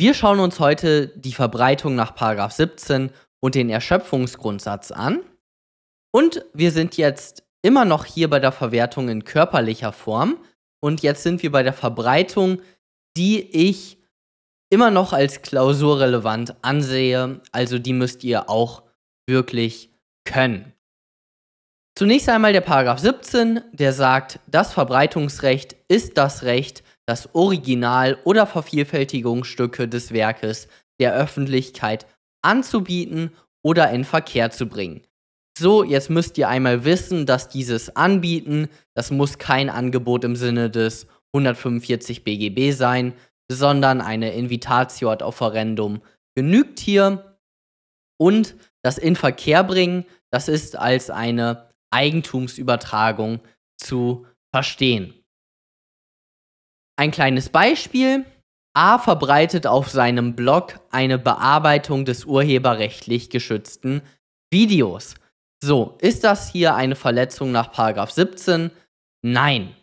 Wir schauen uns heute die Verbreitung nach 17 und den Erschöpfungsgrundsatz an. Und wir sind jetzt immer noch hier bei der Verwertung in körperlicher Form. Und jetzt sind wir bei der Verbreitung, die ich immer noch als klausurrelevant ansehe. Also die müsst ihr auch wirklich können. Zunächst einmal der Paragraph 17, der sagt, das Verbreitungsrecht ist das Recht, das Original- oder Vervielfältigungsstücke des Werkes der Öffentlichkeit anzubieten oder in Verkehr zu bringen. So, jetzt müsst ihr einmal wissen, dass dieses Anbieten, das muss kein Angebot im Sinne des 145 BGB sein, sondern eine Invitatio ad offerendum genügt hier. Und das in Verkehr bringen, das ist als eine Eigentumsübertragung zu verstehen. Ein kleines Beispiel. A verbreitet auf seinem Blog eine Bearbeitung des urheberrechtlich geschützten Videos. So, ist das hier eine Verletzung nach 17? Nein,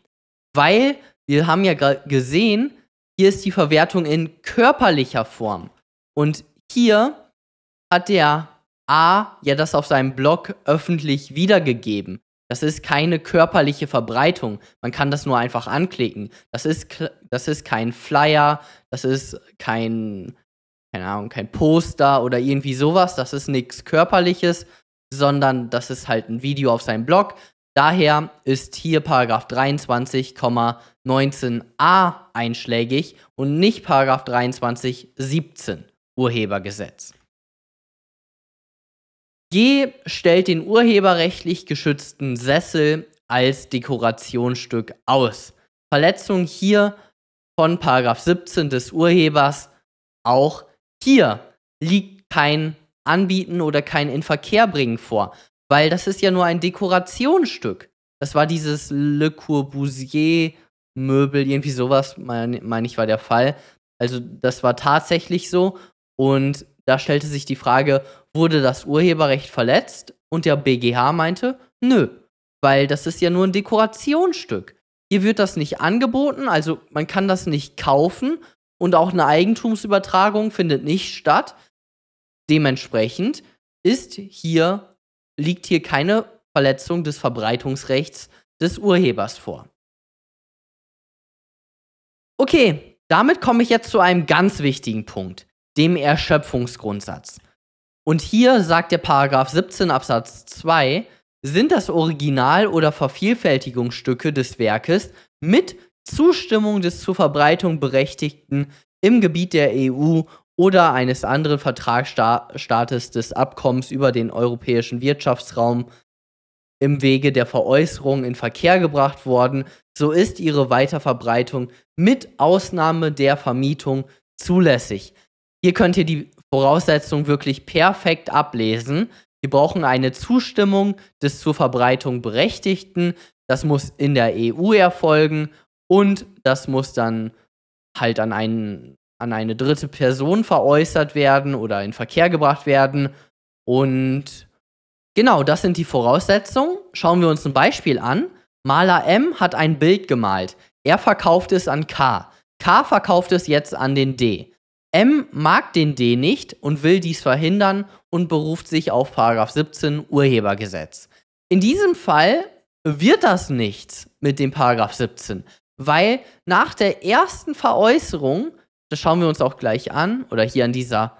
weil wir haben ja gesehen, hier ist die Verwertung in körperlicher Form. Und hier hat der A ja das auf seinem Blog öffentlich wiedergegeben. Das ist keine körperliche Verbreitung. Man kann das nur einfach anklicken. Das ist, das ist kein Flyer, das ist kein, keine Ahnung, kein Poster oder irgendwie sowas. Das ist nichts Körperliches, sondern das ist halt ein Video auf seinem Blog. Daher ist hier Paragraph 23,19a einschlägig und nicht Paragraph 23,17 Urhebergesetz. G stellt den urheberrechtlich geschützten Sessel als Dekorationsstück aus. Verletzung hier von 17 des Urhebers. Auch hier liegt kein Anbieten oder kein Inverkehrbringen vor, weil das ist ja nur ein Dekorationsstück. Das war dieses Le Corbusier-Möbel, irgendwie sowas, meine mein ich, war der Fall. Also das war tatsächlich so. Und da stellte sich die Frage, wurde das Urheberrecht verletzt? Und der BGH meinte, nö, weil das ist ja nur ein Dekorationsstück. Hier wird das nicht angeboten, also man kann das nicht kaufen und auch eine Eigentumsübertragung findet nicht statt. Dementsprechend ist hier, liegt hier keine Verletzung des Verbreitungsrechts des Urhebers vor. Okay, damit komme ich jetzt zu einem ganz wichtigen Punkt dem Erschöpfungsgrundsatz. Und hier sagt der Paragraph 17 Absatz 2, sind das Original- oder Vervielfältigungsstücke des Werkes mit Zustimmung des zur Verbreitung Berechtigten im Gebiet der EU oder eines anderen Vertragsstaates des Abkommens über den europäischen Wirtschaftsraum im Wege der Veräußerung in Verkehr gebracht worden, so ist ihre Weiterverbreitung mit Ausnahme der Vermietung zulässig. Hier könnt ihr die Voraussetzung wirklich perfekt ablesen. Wir brauchen eine Zustimmung des zur Verbreitung Berechtigten. Das muss in der EU erfolgen und das muss dann halt an, einen, an eine dritte Person veräußert werden oder in Verkehr gebracht werden. Und genau, das sind die Voraussetzungen. Schauen wir uns ein Beispiel an. Maler M hat ein Bild gemalt. Er verkauft es an K. K verkauft es jetzt an den D. M mag den D nicht und will dies verhindern und beruft sich auf 17 Urhebergesetz. In diesem Fall wird das nichts mit dem 17, weil nach der ersten Veräußerung, das schauen wir uns auch gleich an, oder hier an dieser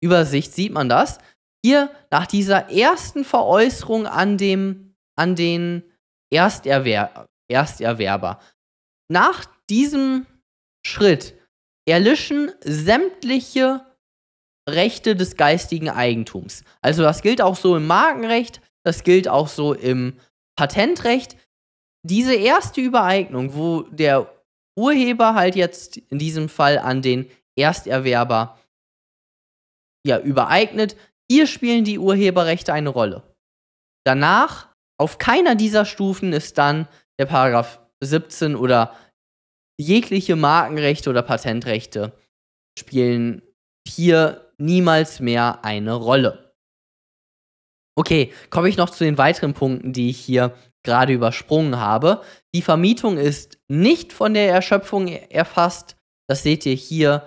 Übersicht sieht man das, hier nach dieser ersten Veräußerung an, dem, an den Ersterwer Ersterwerber, nach diesem Schritt erlischen sämtliche Rechte des geistigen Eigentums. Also das gilt auch so im Markenrecht, das gilt auch so im Patentrecht. Diese erste Übereignung, wo der Urheber halt jetzt in diesem Fall an den Ersterwerber ja, übereignet, hier spielen die Urheberrechte eine Rolle. Danach, auf keiner dieser Stufen ist dann der Paragraph 17 oder jegliche Markenrechte oder Patentrechte spielen hier niemals mehr eine Rolle. Okay, komme ich noch zu den weiteren Punkten, die ich hier gerade übersprungen habe. Die Vermietung ist nicht von der Erschöpfung erfasst. Das seht ihr hier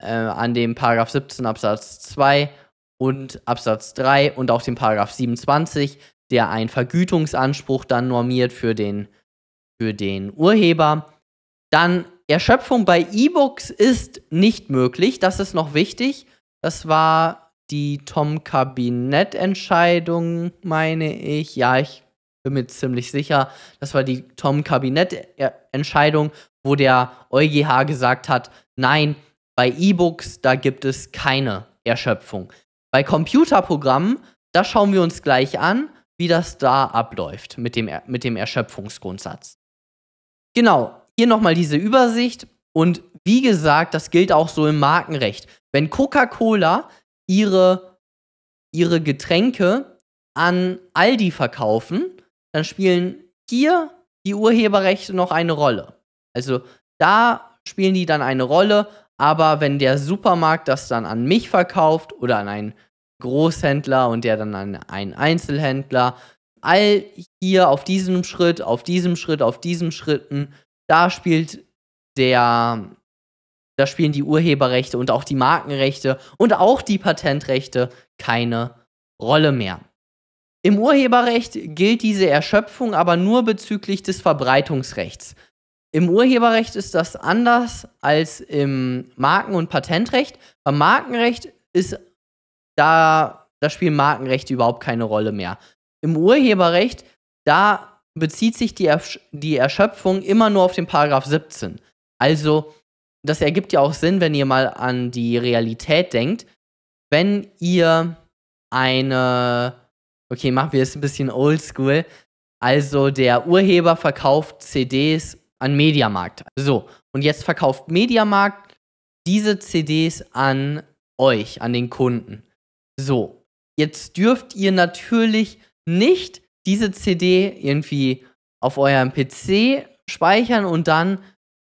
äh, an dem Paragraph 17 Absatz 2 und Absatz 3 und auch dem Paragraph 27, der einen Vergütungsanspruch dann normiert für den, für den Urheber. Dann Erschöpfung bei E-Books ist nicht möglich. Das ist noch wichtig. Das war die Tom-Kabinett-Entscheidung, meine ich. Ja, ich bin mir ziemlich sicher. Das war die Tom-Kabinett-Entscheidung, wo der EuGH gesagt hat, nein, bei E-Books, da gibt es keine Erschöpfung. Bei Computerprogrammen, da schauen wir uns gleich an, wie das da abläuft mit dem, mit dem Erschöpfungsgrundsatz. Genau, hier nochmal diese Übersicht. Und wie gesagt, das gilt auch so im Markenrecht. Wenn Coca-Cola ihre, ihre Getränke an Aldi verkaufen, dann spielen hier die Urheberrechte noch eine Rolle. Also da spielen die dann eine Rolle, aber wenn der Supermarkt das dann an mich verkauft oder an einen Großhändler und der dann an einen Einzelhändler, all hier auf diesem Schritt, auf diesem Schritt, auf diesen Schritten da spielt der, da spielen die Urheberrechte und auch die Markenrechte und auch die Patentrechte keine Rolle mehr. Im Urheberrecht gilt diese Erschöpfung aber nur bezüglich des Verbreitungsrechts. Im Urheberrecht ist das anders als im Marken- und Patentrecht. Beim Markenrecht ist da, da spielen Markenrechte überhaupt keine Rolle mehr. Im Urheberrecht, da bezieht sich die, Ersch die Erschöpfung immer nur auf den Paragraph 17. Also, das ergibt ja auch Sinn, wenn ihr mal an die Realität denkt. Wenn ihr eine, okay, machen wir es ein bisschen oldschool. Also, der Urheber verkauft CDs an Mediamarkt. So, und jetzt verkauft Mediamarkt diese CDs an euch, an den Kunden. So, jetzt dürft ihr natürlich nicht diese CD irgendwie auf eurem PC speichern und dann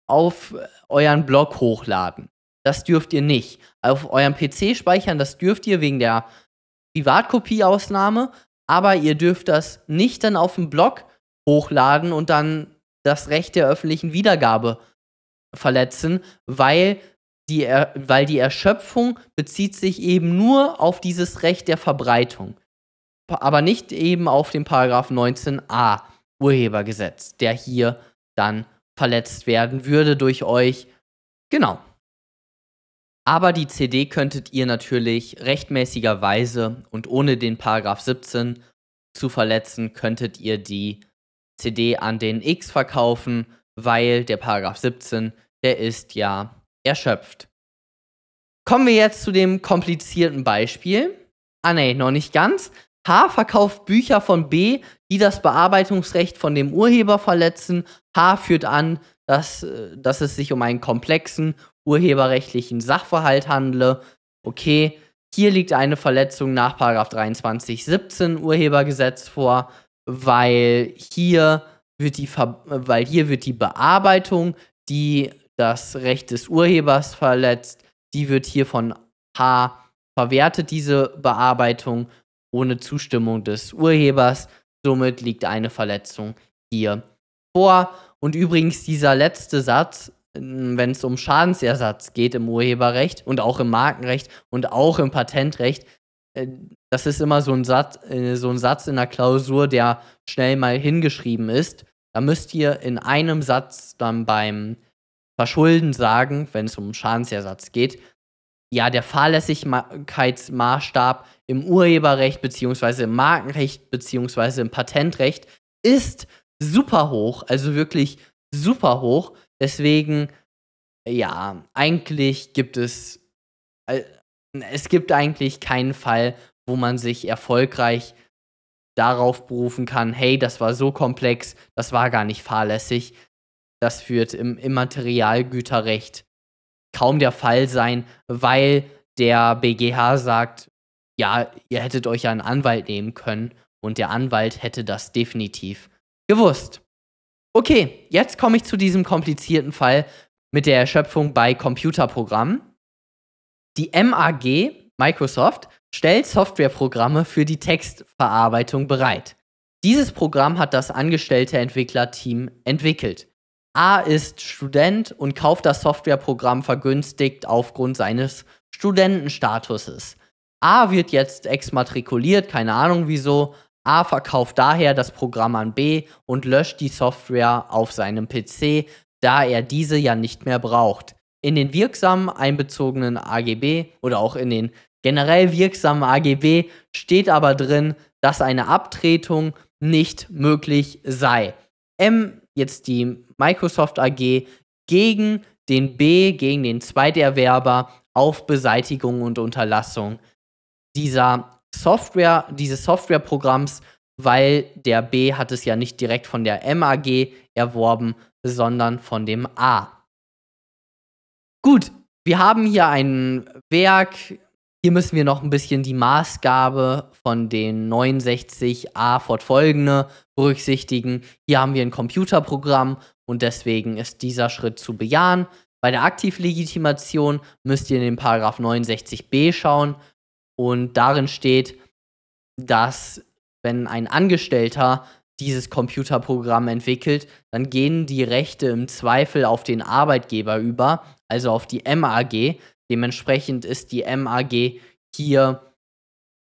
auf äh, euren Blog hochladen. Das dürft ihr nicht. Auf eurem PC speichern, das dürft ihr wegen der Privatkopieausnahme, aber ihr dürft das nicht dann auf dem Blog hochladen und dann das Recht der öffentlichen Wiedergabe verletzen, weil die, weil die Erschöpfung bezieht sich eben nur auf dieses Recht der Verbreitung aber nicht eben auf den Paragraph 19a Urhebergesetz, der hier dann verletzt werden würde durch euch. Genau. Aber die CD könntet ihr natürlich rechtmäßigerweise und ohne den Paragraph 17 zu verletzen, könntet ihr die CD an den X verkaufen, weil der Paragraph 17, der ist ja erschöpft. Kommen wir jetzt zu dem komplizierten Beispiel. Ah ne, noch nicht ganz. H verkauft Bücher von B, die das Bearbeitungsrecht von dem Urheber verletzen. H führt an, dass, äh, dass es sich um einen komplexen urheberrechtlichen Sachverhalt handle. Okay, hier liegt eine Verletzung nach 2317 Urhebergesetz vor, weil hier wird die, Ver weil hier wird die Bearbeitung, die das Recht des Urhebers verletzt, die wird hier von H verwertet, diese Bearbeitung ohne Zustimmung des Urhebers. Somit liegt eine Verletzung hier vor. Und übrigens dieser letzte Satz, mm, wenn es um Schadensersatz geht im Urheberrecht und auch im Markenrecht und auch im Patentrecht, äh, das ist immer so ein Satz, äh, so ein Satz in der Klausur, der schnell mal hingeschrieben ist. Da müsst ihr in einem Satz dann beim Verschulden sagen, wenn es um Schadensersatz geht, ja, der Fahrlässigkeitsmaßstab im Urheberrecht beziehungsweise im Markenrecht beziehungsweise im Patentrecht ist super hoch, also wirklich super hoch. Deswegen, ja, eigentlich gibt es, äh, es gibt eigentlich keinen Fall, wo man sich erfolgreich darauf berufen kann, hey, das war so komplex, das war gar nicht fahrlässig. Das führt im Immaterialgüterrecht kaum der Fall sein, weil der BGH sagt, ja, ihr hättet euch ja einen Anwalt nehmen können und der Anwalt hätte das definitiv gewusst. Okay, jetzt komme ich zu diesem komplizierten Fall mit der Erschöpfung bei Computerprogrammen. Die MAG, Microsoft, stellt Softwareprogramme für die Textverarbeitung bereit. Dieses Programm hat das angestellte Entwicklerteam entwickelt. A ist Student und kauft das Softwareprogramm vergünstigt aufgrund seines Studentenstatuses. A wird jetzt exmatrikuliert, keine Ahnung wieso. A verkauft daher das Programm an B und löscht die Software auf seinem PC, da er diese ja nicht mehr braucht. In den wirksam einbezogenen AGB oder auch in den generell wirksamen AGB steht aber drin, dass eine Abtretung nicht möglich sei. M jetzt die Microsoft AG gegen den B, gegen den Zweiterwerber auf Beseitigung und Unterlassung dieser Software, dieses Softwareprogramms, weil der B hat es ja nicht direkt von der MAG erworben, sondern von dem A. Gut, wir haben hier ein Werk, hier müssen wir noch ein bisschen die Maßgabe von den 69a fortfolgende berücksichtigen. Hier haben wir ein Computerprogramm und deswegen ist dieser Schritt zu bejahen. Bei der Aktivlegitimation müsst ihr in den Paragraph 69b schauen und darin steht, dass wenn ein Angestellter dieses Computerprogramm entwickelt, dann gehen die Rechte im Zweifel auf den Arbeitgeber über, also auf die MAG. Dementsprechend ist die MAG hier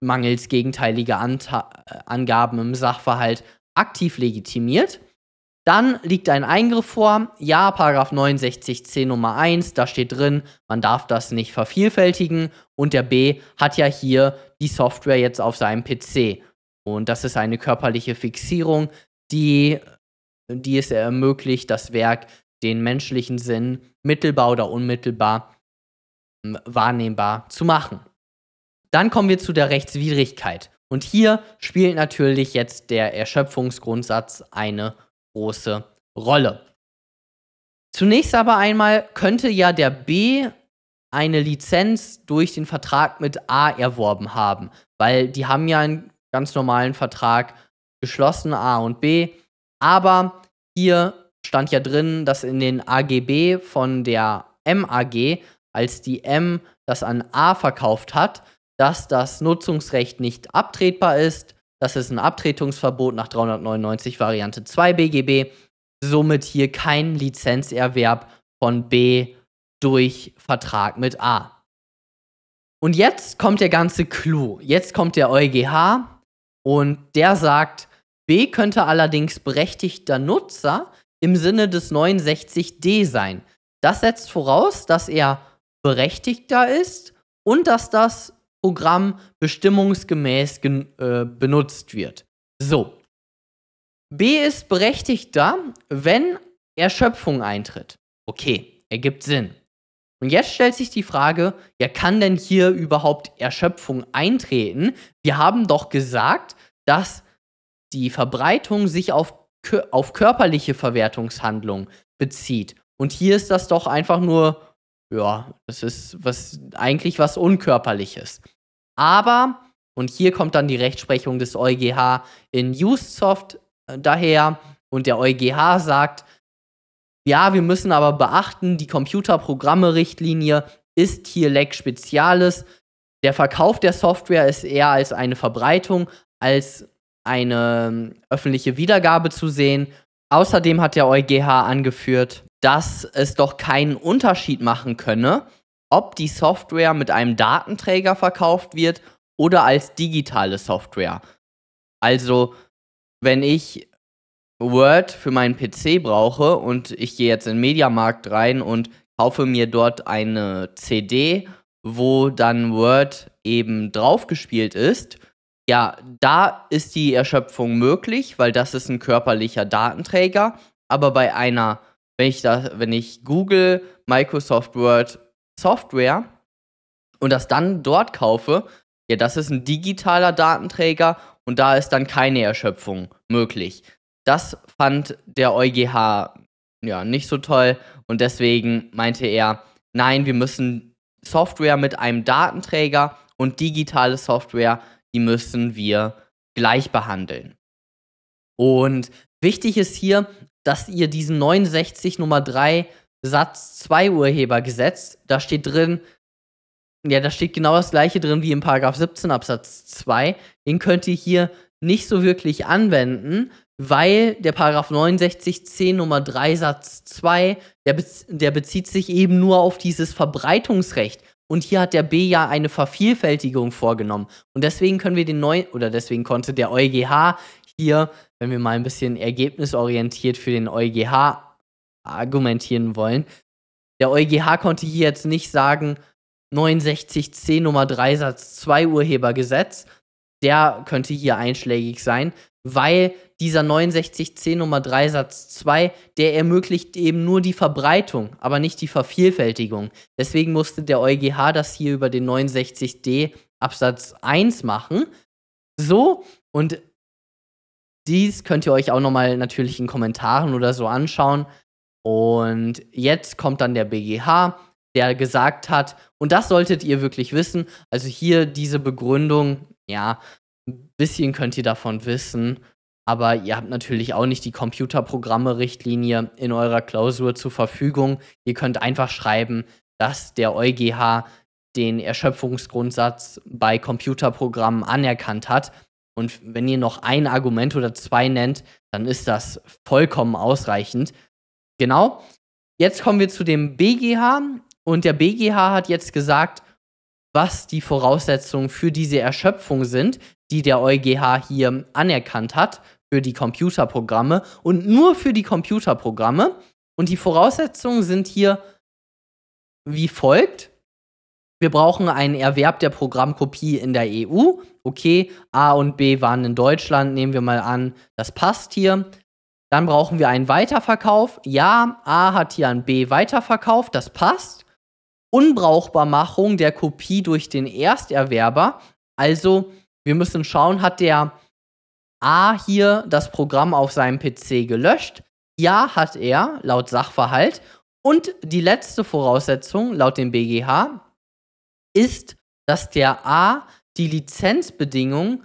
mangels gegenteiliger Anta äh, Angaben im Sachverhalt aktiv legitimiert. Dann liegt ein Eingriff vor. Ja, Paragraph 69c Nummer 1, da steht drin, man darf das nicht vervielfältigen. Und der B hat ja hier die Software jetzt auf seinem PC. Und das ist eine körperliche Fixierung, die, die es ermöglicht, das Werk den menschlichen Sinn mittelbar oder unmittelbar zu wahrnehmbar zu machen. Dann kommen wir zu der Rechtswidrigkeit. Und hier spielt natürlich jetzt der Erschöpfungsgrundsatz eine große Rolle. Zunächst aber einmal könnte ja der B eine Lizenz durch den Vertrag mit A erworben haben, weil die haben ja einen ganz normalen Vertrag geschlossen, A und B. Aber hier stand ja drin, dass in den AGB von der MAG als die M das an A verkauft hat, dass das Nutzungsrecht nicht abtretbar ist. Das ist ein Abtretungsverbot nach 399 Variante 2 BGB. Somit hier kein Lizenzerwerb von B durch Vertrag mit A. Und jetzt kommt der ganze Clou. Jetzt kommt der EuGH und der sagt, B könnte allerdings berechtigter Nutzer im Sinne des 69d sein. Das setzt voraus, dass er berechtigter ist und dass das Programm bestimmungsgemäß äh, benutzt wird. So. B ist berechtigter, wenn Erschöpfung eintritt. Okay, ergibt Sinn. Und jetzt stellt sich die Frage, ja, kann denn hier überhaupt Erschöpfung eintreten? Wir haben doch gesagt, dass die Verbreitung sich auf, auf körperliche Verwertungshandlungen bezieht. Und hier ist das doch einfach nur ja, das ist was, eigentlich was Unkörperliches. Aber, und hier kommt dann die Rechtsprechung des EuGH in Usesoft äh, daher, und der EuGH sagt, ja, wir müssen aber beachten, die Computerprogramme-Richtlinie ist hier Lex Speziales. Der Verkauf der Software ist eher als eine Verbreitung, als eine ähm, öffentliche Wiedergabe zu sehen. Außerdem hat der EuGH angeführt, dass es doch keinen Unterschied machen könne, ob die Software mit einem Datenträger verkauft wird oder als digitale Software. Also, wenn ich Word für meinen PC brauche und ich gehe jetzt in den Mediamarkt rein und kaufe mir dort eine CD, wo dann Word eben draufgespielt ist, ja, da ist die Erschöpfung möglich, weil das ist ein körperlicher Datenträger, aber bei einer wenn ich, das, wenn ich Google Microsoft Word Software und das dann dort kaufe, ja, das ist ein digitaler Datenträger und da ist dann keine Erschöpfung möglich. Das fand der EuGH ja nicht so toll und deswegen meinte er, nein, wir müssen Software mit einem Datenträger und digitale Software, die müssen wir gleich behandeln. Und wichtig ist hier dass ihr diesen 69 Nummer 3 Satz 2 Urhebergesetz, da steht drin, ja, da steht genau das gleiche drin wie im Paragraph 17 Absatz 2. Den könnt ihr hier nicht so wirklich anwenden, weil der Paragraph 69 10 Nummer 3 Satz 2, der, der bezieht sich eben nur auf dieses Verbreitungsrecht. Und hier hat der B ja eine Vervielfältigung vorgenommen. Und deswegen können wir den neuen, oder deswegen konnte der EuGH hier, wenn wir mal ein bisschen ergebnisorientiert für den EuGH argumentieren wollen, der EuGH konnte hier jetzt nicht sagen, 69c Nummer 3 Satz 2 Urhebergesetz, der könnte hier einschlägig sein, weil dieser 69c Nummer 3 Satz 2, der ermöglicht eben nur die Verbreitung, aber nicht die Vervielfältigung. Deswegen musste der EuGH das hier über den 69d Absatz 1 machen. So, und dies könnt ihr euch auch nochmal natürlich in Kommentaren oder so anschauen. Und jetzt kommt dann der BGH, der gesagt hat, und das solltet ihr wirklich wissen, also hier diese Begründung, ja, ein bisschen könnt ihr davon wissen, aber ihr habt natürlich auch nicht die Computerprogramme-Richtlinie in eurer Klausur zur Verfügung. Ihr könnt einfach schreiben, dass der EuGH den Erschöpfungsgrundsatz bei Computerprogrammen anerkannt hat. Und wenn ihr noch ein Argument oder zwei nennt, dann ist das vollkommen ausreichend. Genau. Jetzt kommen wir zu dem BGH. Und der BGH hat jetzt gesagt, was die Voraussetzungen für diese Erschöpfung sind, die der EuGH hier anerkannt hat für die Computerprogramme und nur für die Computerprogramme. Und die Voraussetzungen sind hier wie folgt wir brauchen einen Erwerb der Programmkopie in der EU. Okay, A und B waren in Deutschland, nehmen wir mal an, das passt hier. Dann brauchen wir einen Weiterverkauf. Ja, A hat hier an B weiterverkauft, das passt. Unbrauchbarmachung der Kopie durch den Ersterwerber. Also, wir müssen schauen, hat der A hier das Programm auf seinem PC gelöscht? Ja, hat er, laut Sachverhalt. Und die letzte Voraussetzung, laut dem BGH, ist, dass der A die Lizenzbedingung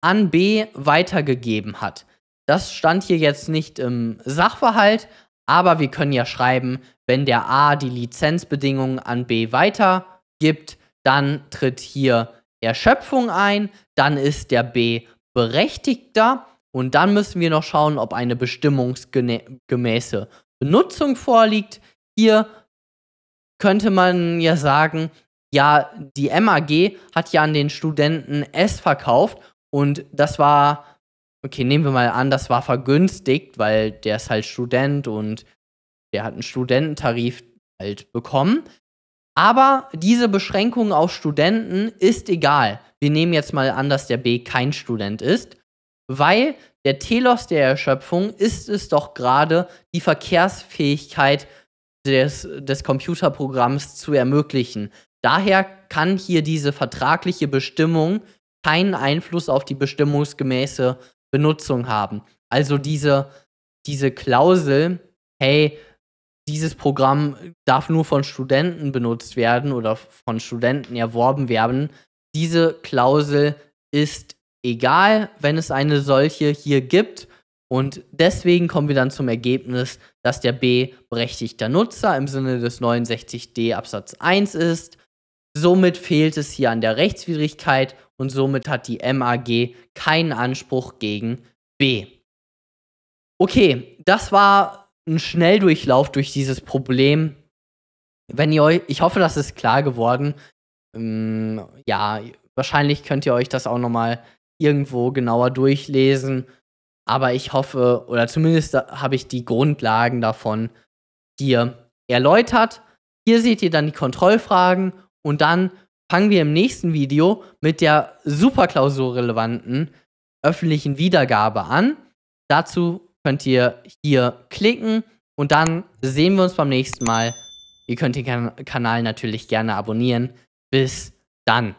an B weitergegeben hat. Das stand hier jetzt nicht im Sachverhalt, aber wir können ja schreiben, wenn der A die Lizenzbedingungen an B weitergibt, dann tritt hier Erschöpfung ein, dann ist der B berechtigter und dann müssen wir noch schauen, ob eine bestimmungsgemäße Benutzung vorliegt. Hier könnte man ja sagen, ja, die MAG hat ja an den Studenten S verkauft und das war, okay, nehmen wir mal an, das war vergünstigt, weil der ist halt Student und der hat einen Studententarif halt bekommen. Aber diese Beschränkung auf Studenten ist egal. Wir nehmen jetzt mal an, dass der B kein Student ist, weil der Telos der Erschöpfung ist es doch gerade, die Verkehrsfähigkeit des, des Computerprogramms zu ermöglichen. Daher kann hier diese vertragliche Bestimmung keinen Einfluss auf die bestimmungsgemäße Benutzung haben. Also diese, diese Klausel, hey, dieses Programm darf nur von Studenten benutzt werden oder von Studenten erworben werden. Diese Klausel ist egal, wenn es eine solche hier gibt. Und deswegen kommen wir dann zum Ergebnis, dass der B berechtigter Nutzer im Sinne des 69d Absatz 1 ist Somit fehlt es hier an der Rechtswidrigkeit und somit hat die MAG keinen Anspruch gegen B. Okay, das war ein Schnelldurchlauf durch dieses Problem. Wenn ihr euch, ich hoffe, das ist klar geworden. Ähm, ja, wahrscheinlich könnt ihr euch das auch nochmal irgendwo genauer durchlesen. Aber ich hoffe, oder zumindest habe ich die Grundlagen davon hier erläutert. Hier seht ihr dann die Kontrollfragen und dann fangen wir im nächsten Video mit der superklausurrelevanten öffentlichen Wiedergabe an. Dazu könnt ihr hier klicken und dann sehen wir uns beim nächsten Mal. Ihr könnt den kan Kanal natürlich gerne abonnieren. Bis dann.